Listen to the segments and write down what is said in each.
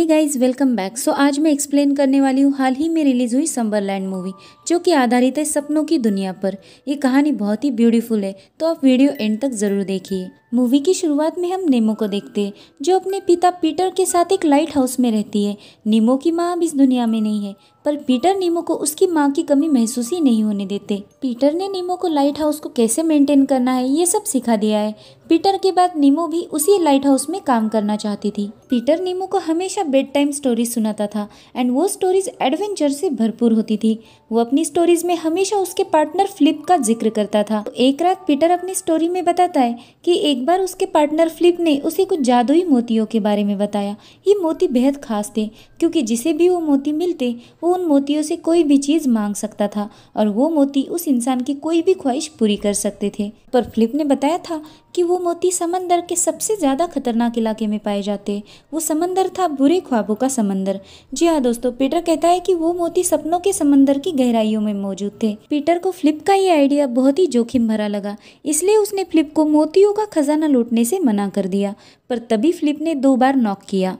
हे guys welcome back so आज मैं explain करने वाली हूँ हाल ही में रिलीज़ हुई सम्बरलैंड मूवी जो कि आधारित है सपनों की दुनिया पर ये कहानी बहुत ही ब्यूटीफुल है तो आप वीडियो एंड तक ज़रूर देखिए मूवी की शुरुआत में हम नेमो को देखते हैं जो अपने पिता पीटर के साथ एक लाइट हाउस में रहती है नेमो की माँ अब इस दुनिया में नहीं है पर पीटर नीमो को उसकी माँ की कमी महसूस ही नहीं होने देते पीटर ने नीमो को लाइट हाउस को कैसे मेंटेन करना है ये सब सिखा दिया है पीटर के बाद नीमो भी उसी लाइट हाउस में काम करना चाहती थी पीटर नीमो को हमेशा बेड टाइम स्टोरी सुनाता था एंड वो स्टोरीज एडवेंचर से भरपूर होती थी वो अपनी स्टोरीज में हमेशा उसके पार्टनर फ्लिप का जिक्र करता था तो एक रात पीटर अपनी स्टोरी में बताता है कि एक बार उसके पार्टनर फ्लिप ने उसे कुछ जादुई मोतियों के बारे में बताया ये मोती बेहद खास थे क्योंकि जिसे भी वो मोती मिलते वो उन मोतियों से कोई भी चीज़ मांग सकता था और वो मोती उस इंसान की कोई भी ख्वाहिश पूरी कर सकते थे पर फ्लिप ने बताया था कि वो मोती समंदर के सबसे ज़्यादा खतरनाक इलाके में पाए जाते वो समंदर था बुरे ख्वाबों का समंदर जी हाँ दोस्तों पीटर कहता है कि वो मोती सपनों के समंदर की गहराइयों में मौजूद थे पीटर को फ्लिप का ये आइडिया बहुत ही जोखिम भरा लगा इसलिए उसने फ्लिप को मोतियों का खजाना लूटने से मना कर दिया पर तभी फ्लिप ने दो बार नॉक किया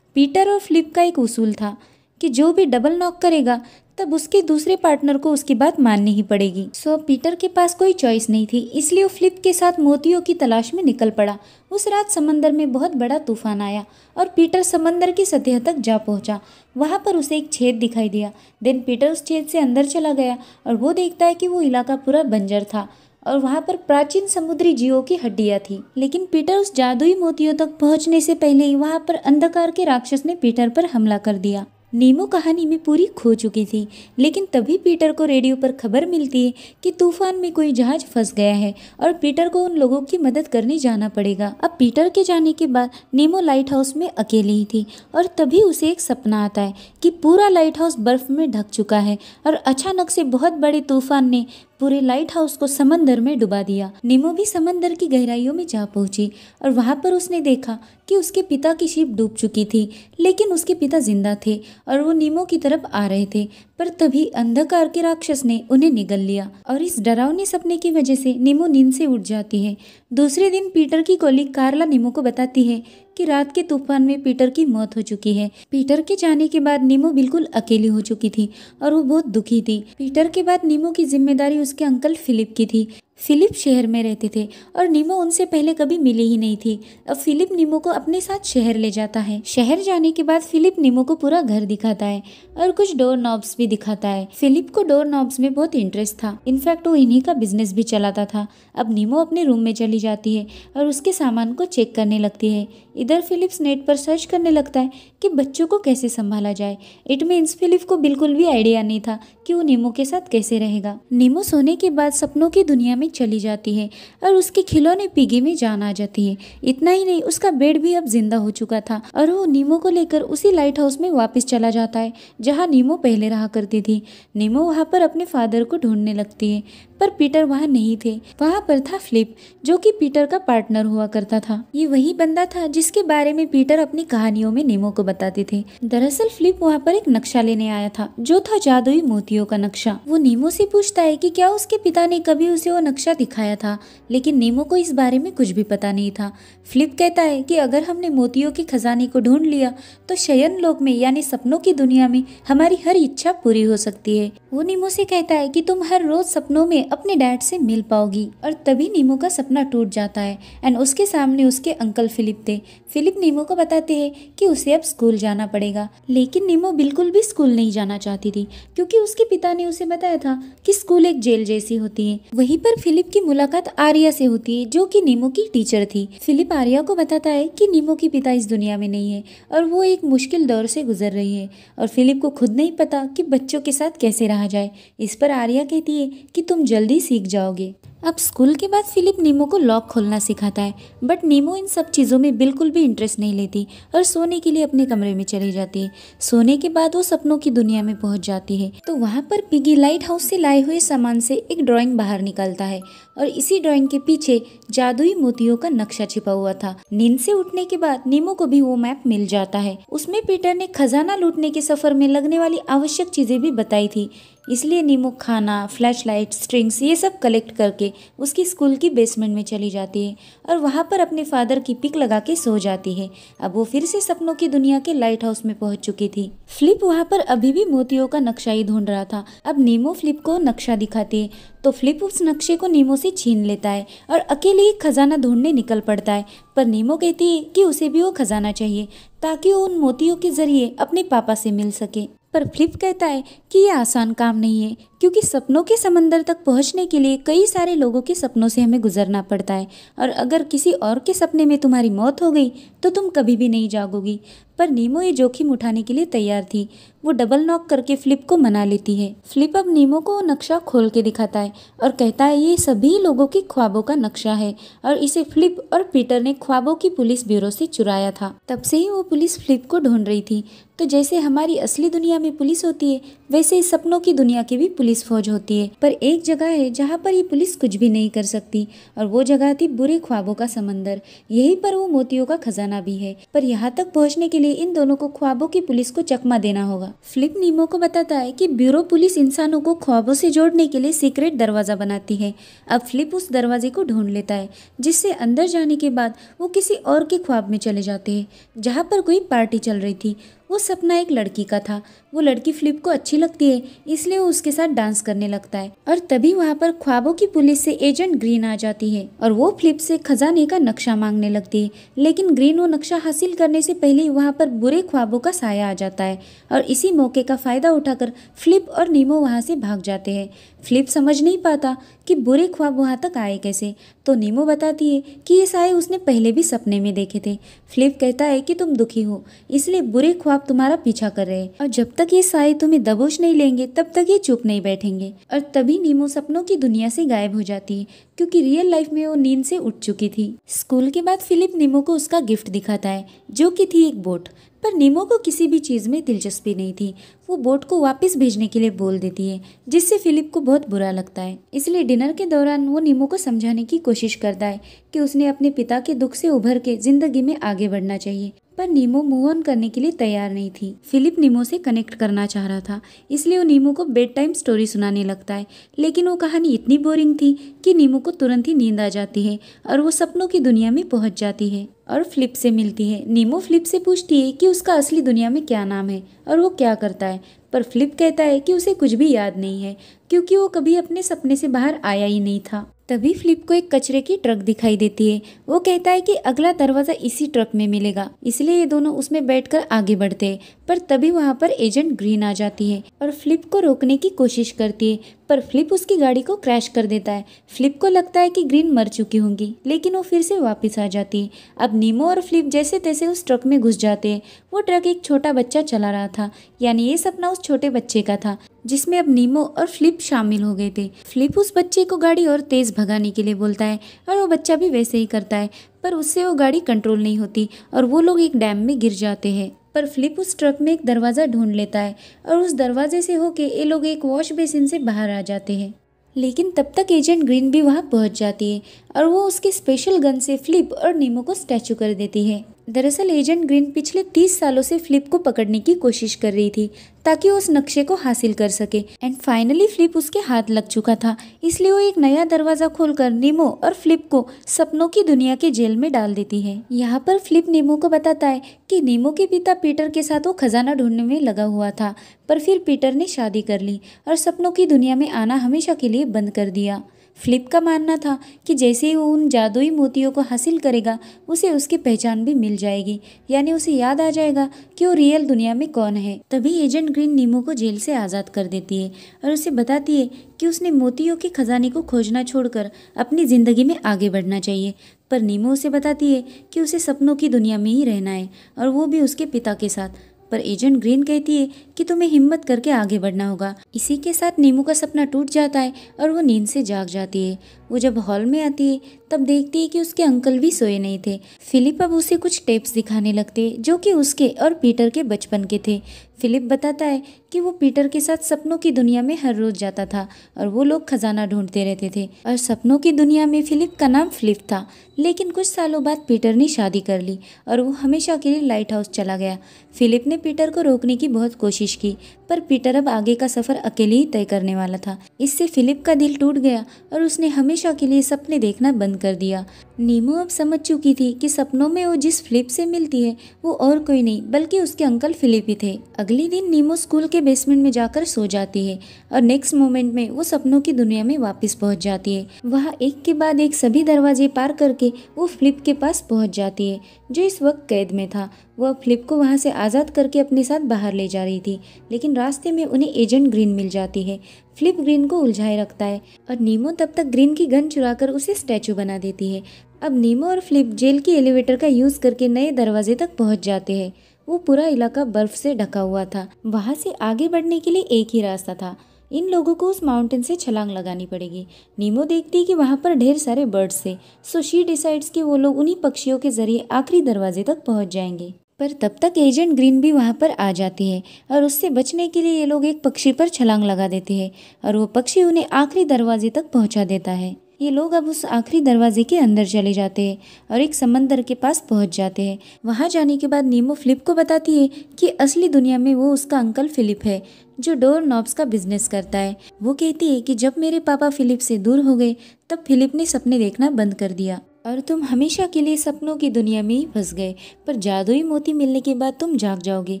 पीटर और फ्लिप का एक उसूल था कि जो भी डबल नॉक करेगा तब उसके दूसरे पार्टनर को उसकी बात माननी ही पड़ेगी सो पीटर के पास कोई चॉइस नहीं थी इसलिए वो फ्लिप के साथ मोतियों की तलाश में निकल पड़ा उस रात समंदर में बहुत बड़ा तूफान आया और पीटर समंदर की सतह तक जा पहुंचा वहाँ पर उसे एक छेद दिखाई दिया देन पीटर उस छेद से अंदर चला गया और वो देखता है कि वो इलाका पूरा बंजर था और वहाँ पर प्राचीन समुद्री जीवों की हड्डियाँ थी लेकिन पीटर उस जादुई मोतियों तक पहुँचने से पहले ही वहाँ पर अंधकार के राक्षस ने पीटर पर हमला कर दिया नीमो कहानी में पूरी खो चुकी थी लेकिन तभी पीटर को रेडियो पर खबर मिलती है कि तूफान में कोई जहाज फंस गया है और पीटर को उन लोगों की मदद करने जाना पड़ेगा अब पीटर के जाने के बाद नीमो लाइट हाउस में अकेली ही थी और तभी उसे एक सपना आता है कि पूरा लाइट हाउस बर्फ में ढक चुका है और अचानक से बहुत बड़े तूफान ने पूरे लाइट हाउस को समंदर में डुबा दिया निमो भी समंदर की गहराइयों में जा पहुंची और वहां पर उसने देखा कि उसके पिता की शिप डूब चुकी थी लेकिन उसके पिता जिंदा थे और वो निमो की तरफ आ रहे थे पर तभी अंधकार के राक्षस ने उन्हें निगल लिया और इस डरावने सपने की वजह से निमो नींद से उठ जाती है दूसरे दिन पीटर की गोली कार्ला निमो को बताती है कि रात के तूफान में पीटर की मौत हो चुकी है पीटर के जाने के बाद नीमो बिल्कुल अकेली हो चुकी थी और वो बहुत दुखी थी पीटर के बाद निमो की जिम्मेदारी उसके अंकल फिलिप की थी फिलिप शहर में रहते थे और नीमो उनसे पहले कभी मिली ही नहीं थी अब फिलिप नीमो को अपने साथ शहर ले जाता है शहर जाने के बाद फिलिप नीमो को पूरा घर दिखाता है और कुछ डोर नॉब्स भी दिखाता है फिलिप को डोर नॉब्स में बहुत इंटरेस्ट था इनफैक्ट वो इन्हीं का बिजनेस भी चलाता था अब नीमो अपने रूम में चली जाती है और उसके सामान को चेक करने लगती है इधर फिलिप्स नेट पर सर्च करने लगता है कि बच्चों को कैसे संभाला जाए इट मीन्स फिलिप को बिल्कुल भी आइडिया नहीं था कि वो नीमो के साथ कैसे रहेगा नीमो सोने के बाद सपनों की दुनिया में में चली जाती है और उसके खिलौने पिगी में जान आ जाती है इतना ही नहीं उसका बेड भी अब जिंदा हो चुका था और वो नीमो को लेकर उसी लाइट हाउस में वापस चला जाता है जहाँ नीमो पहले रहा करती थी नीमो वहाँ पर अपने फादर को ढूंढने लगती है पर पीटर वहाँ नहीं थे वहाँ पर था फ्लिप जो कि पीटर का पार्टनर हुआ करता था ये वही बंदा था जिसके बारे में पीटर अपनी कहानियों में नेमो को बताते थे दरअसल फ्लिप वहाँ पर एक नक्शा लेने आया था जो था जादुई मोतियों का नक्शा वो नेमो से पूछता है कि क्या उसके पिता ने कभी उसे वो नक्शा दिखाया था लेकिन नेमो को इस बारे में कुछ भी पता नहीं था फ्लिप कहता है की अगर हमने मोतियों के खजाने को ढूंढ लिया तो शयन लोक में यानी सपनों की दुनिया में हमारी हर इच्छा पूरी हो सकती है वो नेमो से कहता है कि तुम हर रोज सपनों में अपने डैड से मिल पाओगी और तभी नीमो का सपना टूट जाता है एंड उसके सामने उसके अंकल फिलिप थे फिलिप नीमो को बताते हैं कि उसे अब स्कूल जाना पड़ेगा लेकिन नीमो बिल्कुल भी स्कूल नहीं जाना चाहती थी क्योंकि उसके पिता ने उसे बताया था कि स्कूल एक जेल जैसी होती है वहीं पर फिलिप की मुलाकात आर्या से होती है जो कि नीमो की टीचर थी फिलिप आर्या को बताता है कि नीमो की पिता इस दुनिया में नहीं है और वो एक मुश्किल दौर से गुजर रही है और फिलिप को खुद नहीं पता कि बच्चों के साथ कैसे रहा जाए इस पर आर्या कहती है कि तुम जल्द जल्दी सीख जाओगे अब स्कूल के बाद फिलिप नीमो को लॉक खोलना सिखाता है बट नीमो इन सब चीज़ों में बिल्कुल भी इंटरेस्ट नहीं लेती और सोने के लिए अपने कमरे में चली जाती है सोने के बाद वो सपनों की दुनिया में पहुंच जाती है तो वहाँ पर पिगी लाइट हाउस से लाए हुए सामान से एक ड्राइंग बाहर निकलता है और इसी ड्राइंग के पीछे जादुई मोतियों का नक्शा छिपा हुआ था नींद से उठने के बाद नीमो को भी वो मैप मिल जाता है उसमें पीटर ने खजाना लूटने के सफर में लगने वाली आवश्यक चीजें भी बताई थी इसलिए नीमो खाना लाइट स्ट्रिंग्स ये सब कलेक्ट करके उसकी स्कूल की बेसमेंट में चली जाती है और वहाँ पर अपने फादर की पिक लगा के सो जाती है अब वो फिर से सपनों की दुनिया के लाइट हाउस में पहुँच चुकी थी फ्लिप वहाँ पर अभी भी मोतियों का नक्शा ही ढूंढ रहा था अब नीमो फ्लिप को नक्शा दिखाती है तो फ्लिप उस नक्शे को नीमो से छीन लेता है और अकेले ही खजाना ढूंढने निकल पड़ता है पर नीमो कहती है कि उसे भी वो खजाना चाहिए ताकि वो उन मोतियों के जरिए अपने पापा से मिल सके पर फ्लिप कहता है कि यह आसान काम नहीं है क्योंकि सपनों के समंदर तक पहुंचने के लिए कई सारे लोगों के सपनों से हमें गुजरना पड़ता है और अगर किसी और के सपने में तुम्हारी मौत हो गई तो तुम कभी भी नहीं जागोगी पर नीमो ये जोखिम उठाने के लिए तैयार थी वो डबल नॉक करके फ्लिप को मना लेती है फ्लिप अब नीमो को नक्शा खोल के दिखाता है और कहता है ये सभी लोगों के ख्वाबों का नक्शा है और इसे फ्लिप और पीटर ने ख्वाबों की पुलिस ब्यूरो से चुराया था तब से ही वो पुलिस फ्लिप को ढूंढ रही थी तो जैसे हमारी असली दुनिया में पुलिस होती है वैसे इस सपनों की दुनिया की भी पुलिस फौज होती है पर एक जगह है जहाँ पर ये पुलिस कुछ भी नहीं कर सकती और वो जगह थी बुरे ख्वाबों का समंदर यही पर वो मोतियों का खजाना भी है पर यहाँ तक पहुँचने के लिए इन दोनों को ख्वाबों की पुलिस को चकमा देना होगा फ्लिप नीमो को बताता है की ब्यूरो पुलिस इंसानों को ख्वाबों से जोड़ने के लिए सीक्रेट दरवाजा बनाती है अब फ्लिप उस दरवाजे को ढूंढ लेता है जिससे अंदर जाने के बाद वो किसी और के ख्वाब में चले जाते हैं जहाँ पर कोई पार्टी चल रही थी वो सपना एक लड़की का था वो लड़की फ्लिप को अच्छी लगती है इसलिए वो उसके साथ डांस करने लगता है और तभी वहाँ पर ख्वाबों की पुलिस से एजेंट ग्रीन आ जाती है और वो फ्लिप से खजाने का नक्शा मांगने लगती है लेकिन ग्रीन वो नक्शा हासिल करने से पहले ही वहाँ पर बुरे ख्वाबों का साया आ जाता है और इसी मौके का फ़ायदा उठाकर फ्लिप और नीमो वहाँ से भाग जाते हैं फ्लिप समझ नहीं पाता कि बुरे ख्वाब वहाँ तक आए कैसे तो नीमो बताती है कि ये साए उसने पहले भी सपने में देखे थे फ्लिप कहता है कि तुम दुखी हो इसलिए बुरे ख्वाब तुम्हारा पीछा कर रहे हैं और जब तक ये साए तुम्हें दबोच नहीं लेंगे तब तक ये चुप नहीं बैठेंगे और तभी नीमो सपनों की दुनिया से गायब हो जाती है क्योंकि रियल लाइफ में वो नींद से उठ चुकी थी स्कूल के बाद फिलिप नीमो को उसका गिफ्ट दिखाता है जो कि थी एक बोट पर नीमो को किसी भी चीज़ में दिलचस्पी नहीं थी वो बोट को वापस भेजने के लिए बोल देती है जिससे फिलिप को बहुत बुरा लगता है इसलिए डिनर के दौरान वो नीमो को समझाने की कोशिश करता है कि उसने अपने पिता के दुख से उभर के ज़िंदगी में आगे बढ़ना चाहिए पर नीमो मूव ऑन करने के लिए तैयार नहीं थी फिलिप नीमो से कनेक्ट करना चाह रहा था इसलिए वो नीमो को बेड टाइम स्टोरी सुनाने लगता है लेकिन वो कहानी इतनी बोरिंग थी कि नीमो को तुरंत ही नींद आ जाती है और वो सपनों की दुनिया में पहुंच जाती है और फ्लिप से मिलती है नीमो फ्लिप से पूछती है कि उसका असली दुनिया में क्या नाम है और वो क्या करता है पर फ्लिप कहता है कि उसे कुछ भी याद नहीं है क्योंकि वो कभी अपने सपने से बाहर आया ही नहीं था तभी फ्लिप को एक कचरे की ट्रक दिखाई देती है वो कहता है कि अगला दरवाज़ा इसी ट्रक में मिलेगा इसलिए ये दोनों उसमें बैठकर आगे बढ़ते हैं पर तभी वहाँ पर एजेंट ग्रीन आ जाती है और फ्लिप को रोकने की कोशिश करती है पर फ्लिप उसकी गाड़ी को क्रैश कर देता है फ्लिप को लगता है कि ग्रीन मर चुकी होंगी लेकिन वो फिर से वापस आ जाती है अब नीमो और फ्लिप जैसे तैसे उस ट्रक में घुस जाते हैं वो ट्रक एक छोटा बच्चा चला रहा था यानी ये सपना उस छोटे बच्चे का था जिसमें अब नीमो और फ्लिप शामिल हो गए थे फ्लिप उस बच्चे को गाड़ी और तेज़ भगाने के लिए बोलता है और वो बच्चा भी वैसे ही करता है पर उससे वो गाड़ी कंट्रोल नहीं होती और वो लोग एक डैम में गिर जाते हैं पर फ्लिप उस ट्रक में एक दरवाज़ा ढूंढ लेता है और उस दरवाजे से होके ये लोग एक वॉश बेसिन से बाहर आ जाते हैं लेकिन तब तक एजेंट ग्रीन भी वहाँ पहुँच जाती है और वो उसके स्पेशल गन से फ्लिप और नीमो को स्टैचू कर देती है दरअसल एजेंट ग्रीन पिछले तीस सालों से फ्लिप को पकड़ने की कोशिश कर रही थी ताकि उस नक्शे को हासिल कर सके एंड फाइनली फ्लिप उसके हाथ लग चुका था इसलिए वो एक नया दरवाज़ा खोलकर नीमो और फ्लिप को सपनों की दुनिया के जेल में डाल देती है यहाँ पर फ्लिप नीमो को बताता है कि नीमो के पिता पीटर के साथ वो खजाना ढूंढने में लगा हुआ था पर फिर पीटर ने शादी कर ली और सपनों की दुनिया में आना हमेशा के लिए बंद कर दिया फ्लिप का मानना था कि जैसे ही वो उन जादुई मोतियों को हासिल करेगा उसे उसकी पहचान भी मिल जाएगी यानी उसे याद आ जाएगा कि वो रियल दुनिया में कौन है तभी एजेंट ग्रीन नीमो को जेल से आज़ाद कर देती है और उसे बताती है कि उसने मोतियों के खजाने को खोजना छोड़कर अपनी ज़िंदगी में आगे बढ़ना चाहिए पर नीमो उसे बताती है कि उसे सपनों की दुनिया में ही रहना है और वो भी उसके पिता के साथ पर एजेंट ग्रीन कहती है कि तुम्हें हिम्मत करके आगे बढ़ना होगा इसी के साथ नीमू का सपना टूट जाता है और वो नींद से जाग जाती है वो जब हॉल में आती है तब देखती है कि उसके अंकल भी सोए नहीं थे फिलिप अब उसे कुछ टेप्स दिखाने लगते जो कि उसके और पीटर के बचपन के थे फिलिप बताता है कि वो पीटर के साथ सपनों की दुनिया में हर रोज जाता था और वो लोग खजाना ढूंढते रहते थे और सपनों की दुनिया में फिलिप का नाम फिलिप था लेकिन कुछ सालों बाद पीटर ने शादी कर ली और वो हमेशा के लिए लाइट हाउस चला गया फिलिप ने पीटर को रोकने की बहुत कोशिश की पर पीटर अब आगे का सफ़र अकेले ही तय करने वाला था इससे फिलिप का दिल टूट गया और उसने हमेशा हमेशा के लिए सपने देखना बंद कर दिया नीमू अब समझ चुकी थी कि सपनों में वो जिस फिलिप से मिलती है वो और कोई नहीं बल्कि उसके अंकल फिलिप ही थे अगले दिन नीमू स्कूल के बेसमेंट में जाकर सो जाती है और नेक्स्ट मोमेंट में वो सपनों की दुनिया में वापस पहुंच जाती है वहाँ एक के बाद एक सभी दरवाजे पार करके वो फ्लिप के पास पहुंच जाती है जो इस वक्त कैद में था वह फ्लिप को वहाँ से आज़ाद करके अपने साथ बाहर ले जा रही थी लेकिन रास्ते में उन्हें एजेंट ग्रीन मिल जाती है फ्लिप ग्रीन को उलझाए रखता है और नीमो तब तक ग्रीन की गन चुराकर उसे स्टैचू बना देती है अब नीमो और फ्लिप जेल के एलिवेटर का यूज़ करके नए दरवाजे तक पहुँच जाते हैं वो पूरा इलाका बर्फ से ढका हुआ था वहाँ से आगे बढ़ने के लिए एक ही रास्ता था इन लोगों को उस माउंटेन से छलांग लगानी पड़ेगी नीमो देखती है कि वहाँ पर ढेर सारे बर्ड्स थे सो शी डिसाइड्स कि वो लोग उन्हीं पक्षियों के जरिए आखिरी दरवाजे तक पहुँच जाएंगे पर तब तक एजेंट ग्रीन भी वहाँ पर आ जाती है और उससे बचने के लिए ये लोग एक पक्षी पर छलांग लगा देते हैं और वो पक्षी उन्हें आखिरी दरवाजे तक पहुँचा देता है ये लोग अब उस आखिरी दरवाजे के अंदर चले जाते हैं और एक समंदर के पास पहुंच जाते हैं वहां जाने के बाद नीमो फ्लिप को बताती है कि असली दुनिया में वो उसका अंकल फिलिप है जो डोर नॉब्स का बिजनेस करता है वो कहती है कि जब मेरे पापा फिलिप से दूर हो गए तब फिलिप ने सपने देखना बंद कर दिया और तुम हमेशा के लिए सपनों की दुनिया में ही फंस गए पर जादुई मोती मिलने के बाद तुम जाग जाओगे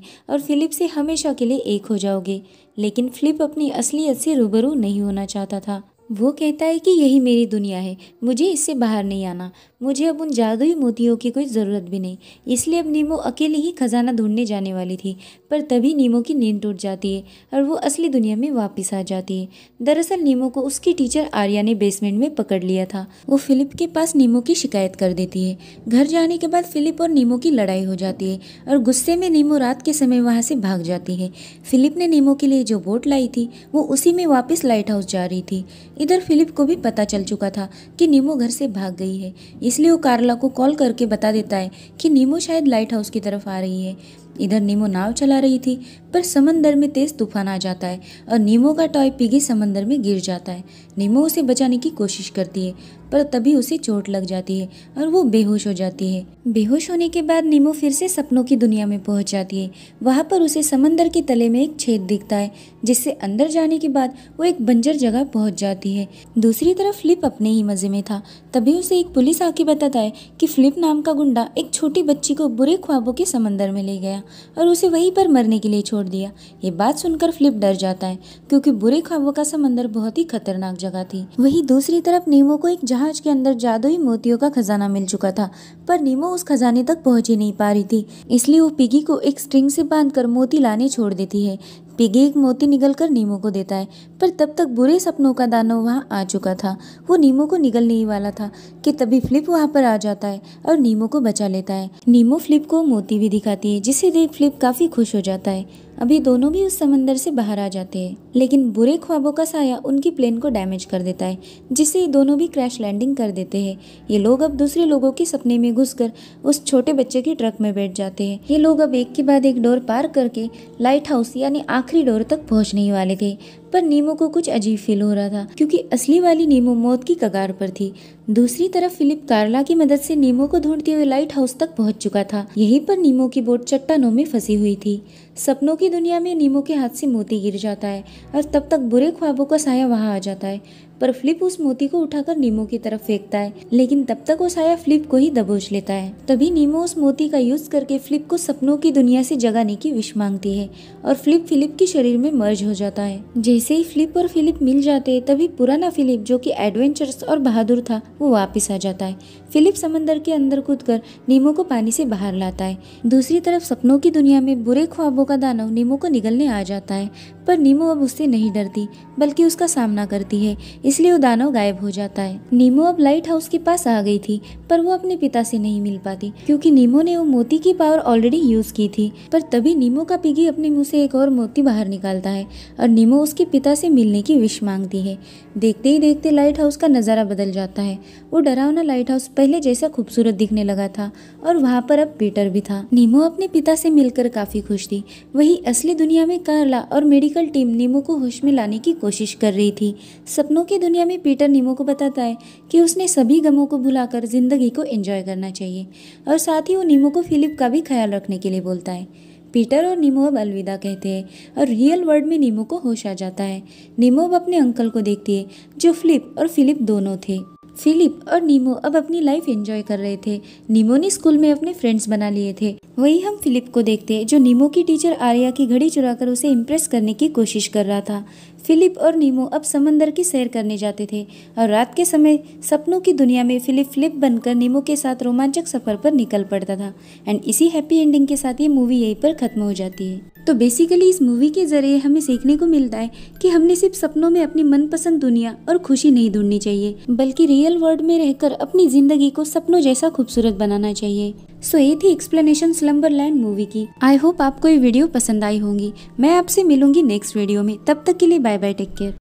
और फिलिप से हमेशा के लिए एक हो जाओगे लेकिन फिलिप अपनी असलियत से रूबरू नहीं होना चाहता था वो कहता है कि यही मेरी दुनिया है मुझे इससे बाहर नहीं आना मुझे अब उन जादुई मोतियों की कोई ज़रूरत भी नहीं इसलिए अब नीमो अकेली ही खजाना ढूंढने जाने वाली थी पर तभी नीमो की नींद टूट जाती है और वो असली दुनिया में वापस आ जाती है दरअसल नीमो को उसकी टीचर आर्या ने बेसमेंट में पकड़ लिया था वो फिलिप के पास नीमो की शिकायत कर देती है घर जाने के बाद फिलिप और नीमो की लड़ाई हो जाती है और गुस्से में नीमो रात के समय वहाँ से भाग जाती है फिलिप ने नीमो के लिए जो बोट लाई थी वो उसी में वापस लाइट हाउस जा रही थी इधर फिलिप को भी पता चल चुका था कि नीमो घर से भाग गई है इसलिए वो कार्ला को कॉल करके बता देता है कि नीमो शायद लाइट हाउस की तरफ आ रही है इधर नीमो नाव चला रही थी पर समंदर में तेज तूफान आ जाता है और नीमो का टॉय पिगी समंदर में गिर जाता है नीमो उसे बचाने की कोशिश करती है पर तभी उसे चोट लग जाती है और वो बेहोश हो जाती है बेहोश होने के बाद नीमो फिर से सपनों की दुनिया में पहुंच जाती है वहाँ पर उसे समंदर के तले में एक छेद दिखता है जिससे अंदर जाने के बाद वो एक बंजर जगह पहुंच जाती है दूसरी तरफ फ्लिप अपने ही मज़े में था तभी उसे एक पुलिस आके बताता है कि फ्लिप नाम का गुंडा एक छोटी बच्ची को बुरे ख्वाबों के समंदर में ले गया और उसे वहीं पर मरने के लिए छोड़ दिया ये बात सुनकर फ्लिप डर जाता है क्योंकि बुरे ख्वाबों का समंदर बहुत ही खतरनाक जगह थी वहीं दूसरी तरफ नीमो को एक जहाज के अंदर जादुई मोतियों का खजाना मिल चुका था पर नीमो उस खजाने तक पहुँच ही नहीं पा रही थी इसलिए वो पिगी को एक स्ट्रिंग से बांध मोती लाने छोड़ देती है पिगी एक मोती निगलकर नीमो को देता है पर तब तक बुरे सपनों का दानव वहाँ आ चुका था वो नीमो को निगलने ही वाला था कि तभी फ्लिप वहाँ पर आ जाता है और नीमो को बचा लेता है नीमो फ्लिप को मोती भी दिखाती है जिससे देख फ्लिप काफ़ी खुश हो जाता है अभी दोनों भी उस समंदर से बाहर आ जाते हैं लेकिन बुरे ख्वाबों का साया उनकी प्लेन को डैमेज कर देता है जिससे ये दोनों भी क्रैश लैंडिंग कर देते हैं ये लोग अब दूसरे लोगों के सपने में घुसकर उस छोटे बच्चे के ट्रक में बैठ जाते हैं ये लोग अब एक के बाद एक डोर पार करके लाइट हाउस यानी आखिरी डोर तक पहुँचने वाले थे पर नीमो को कुछ अजीब फील हो रहा था क्योंकि असली वाली नीमो मौत की कगार पर थी दूसरी तरफ फिलिप कार्ला की मदद से नीमो को ढूंढते हुए लाइट हाउस तक पहुंच चुका था यहीं पर नीमो की बोट चट्टानों में फंसी हुई थी सपनों की दुनिया में नीमो के हाथ से मोती गिर जाता है और तब तक बुरे ख्वाबों का साया वहाँ आ जाता है पर फ्लिप उस मोती को उठाकर नीमो की तरफ फेंकता है लेकिन तब तक वो साया फ्लिप को ही दबोच लेता है तभी नीमो उस मोती का यूज करके फ्लिप को सपनों की दुनिया से जगाने की विश मांगती है और फ्लिप फिलिप के शरीर में मर्ज हो जाता है जैसे ही फ्लिप और फिलिप मिल जाते तभी पुराना फिलिप जो की एडवेंचरस और बहादुर था वो वापिस आ जाता है फिलिप समंदर के अंदर कूद कर नीमो को पानी से बाहर लाता है दूसरी तरफ सपनों की दुनिया में बुरे ख्वाबों का दानव नीमो को निगलने आ जाता है पर नीमो अब उससे नहीं डरती बल्कि उसका सामना करती है इसलिए वो दानव गायब हो जाता है नीमो अब लाइट हाउस के पास आ गई थी पर वो अपने पिता से नहीं मिल पाती क्योंकि नीमो ने वो मोती की पावर ऑलरेडी यूज की थी पर तभी नीमो का पिगी अपने मुंह से एक और मोती बाहर निकालता है और नीमो उसके पिता से मिलने की विश मांगती है देखते ही देखते लाइट हाउस का नज़ारा बदल जाता है वो डरावना लाइट हाउस पहले जैसा खूबसूरत दिखने लगा था और वहाँ पर अब पीटर भी था नीमो अपने पिता से मिलकर काफ़ी खुश थी वहीं असली दुनिया में कार्ला और मेडिकल टीम नीमो को होश में लाने की कोशिश कर रही थी सपनों की दुनिया में पीटर नीमो को बताता है कि उसने सभी गमों को भुलाकर ज़िंदगी को एंजॉय करना चाहिए और साथ ही वो नीमो को फिलिप का भी ख्याल रखने के लिए बोलता है पीटर और नीमो अब अलविदा कहते हैं और रियल वर्ल्ड में नीमो को होश आ जाता है नीमो अब अपने अंकल को देखती है जो फ्लिप और फिलिप दोनों थे फिलिप और नीमो अब अपनी लाइफ एंजॉय कर रहे थे नीमो ने स्कूल में अपने फ्रेंड्स बना लिए थे वहीं हम फिलिप को देखते हैं जो नीमो की टीचर आर्या की घड़ी चुराकर उसे इम्प्रेस करने की कोशिश कर रहा था फिलिप और नीमो अब समंदर की सैर करने जाते थे और रात के समय सपनों की दुनिया में फिलिप फ्लिप बनकर नीमो के साथ रोमांचक सफ़र पर निकल पड़ता था एंड इसी हैप्पी एंडिंग के साथ ये मूवी यहीं पर ख़त्म हो जाती है तो बेसिकली इस मूवी के ज़रिए हमें सीखने को मिलता है कि हमने सिर्फ सपनों में अपनी मनपसंद दुनिया और खुशी नहीं ढूंढनी चाहिए बल्कि रियल वर्ल्ड में रहकर अपनी ज़िंदगी को सपनों जैसा खूबसूरत बनाना चाहिए सो ये थी एक्सप्लेनेशन स्लम्बर लैंड मूवी की आई होप आपको ये वीडियो पसंद आई होंगी मैं आपसे मिलूंगी नेक्स्ट वीडियो में तब तक के लिए बाय बाय टेक केयर